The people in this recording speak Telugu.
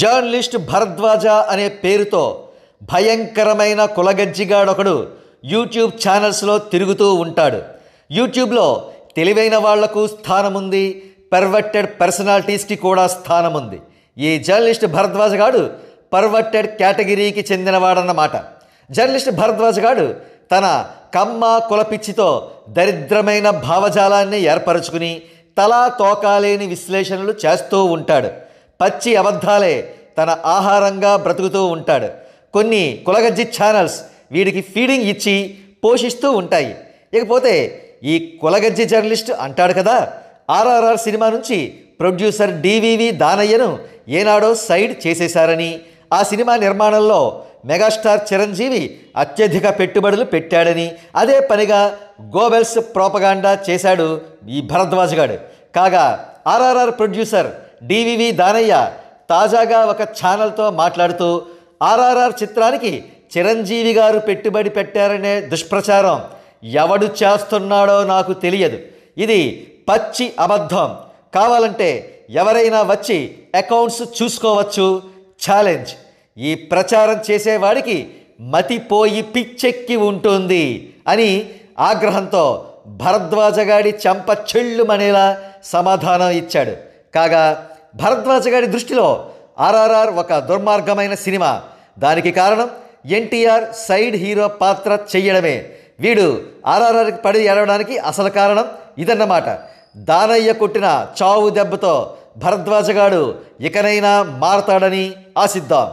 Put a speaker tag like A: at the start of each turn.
A: జర్నలిస్ట్ భరద్వాజ అనే పేరుతో భయంకరమైన కులగజ్జిగాడొకడు యూట్యూబ్ ఛానల్స్లో తిరుగుతూ ఉంటాడు యూట్యూబ్లో తెలివైన వాళ్లకు స్థానముంది పర్వర్టెడ్ పర్సనాలిటీస్కి కూడా స్థానముంది ఈ జర్నలిస్ట్ భరద్వాజ గాడు పర్వర్టెడ్ కేటగిరీకి చెందినవాడన్నమాట జర్నలిస్ట్ భరద్వాజ గాడు తన కమ్మ కులపిచ్చితో దరిద్రమైన భావజాలాన్ని ఏర్పరచుకుని తలా తోకాలేని విశ్లేషణలు చేస్తూ ఉంటాడు పచ్చి అబద్ధాలే తన ఆహారంగా బ్రతుకుతూ ఉంటాడు కొన్ని కులగజ్జి ఛానల్స్ వీడికి ఫీడింగ్ ఇచ్చి పోషిస్తూ ఉంటాయి ఇకపోతే ఈ కులగజ్జి జర్నలిస్ట్ అంటాడు కదా ఆర్ఆర్ఆర్ సినిమా నుంచి ప్రొడ్యూసర్ డివివి దానయ్యను ఏనాడో సైడ్ చేసేశారని ఆ సినిమా నిర్మాణంలో మెగాస్టార్ చిరంజీవి అత్యధిక పెట్టుబడులు పెట్టాడని అదే పనిగా గోబెల్స్ ప్రోపగాండా చేశాడు ఈ భరద్వాజ్గాడు కాగా ఆర్ఆర్ఆర్ ప్రొడ్యూసర్ డివివి దానయ్య తాజాగా ఒక ఛానల్తో మాట్లాడుతూ ఆర్ఆర్ఆర్ చిత్రానికి చిరంజీవి గారు పెట్టుబడి పెట్టారనే దుష్ప్రచారం ఎవడు చేస్తున్నాడో నాకు తెలియదు ఇది పచ్చి అబద్ధం కావాలంటే ఎవరైనా వచ్చి అకౌంట్స్ చూసుకోవచ్చు ఛాలెంజ్ ఈ ప్రచారం చేసేవాడికి మతిపోయి పిచ్చెక్కి ఉంటుంది అని ఆగ్రహంతో భరద్వాజగాడి చెంప చెళ్ళుమనేలా సమాధానం ఇచ్చాడు కాగా భరద్వాజ గారి దృష్టిలో ఆర్ఆర్ఆర్ ఒక దుర్మార్గమైన సినిమా దానికి కారణం ఎన్టీఆర్ సైడ్ హీరో పాత్ర చెయ్యడమే వీడు ఆర్ఆర్ఆర్ పడి ఏడవడానికి అసలు కారణం ఇదన్నమాట దానయ్య కొట్టిన చావు దెబ్బతో భరద్వాజగాడు ఇకనైనా మారతాడని ఆశిద్దాం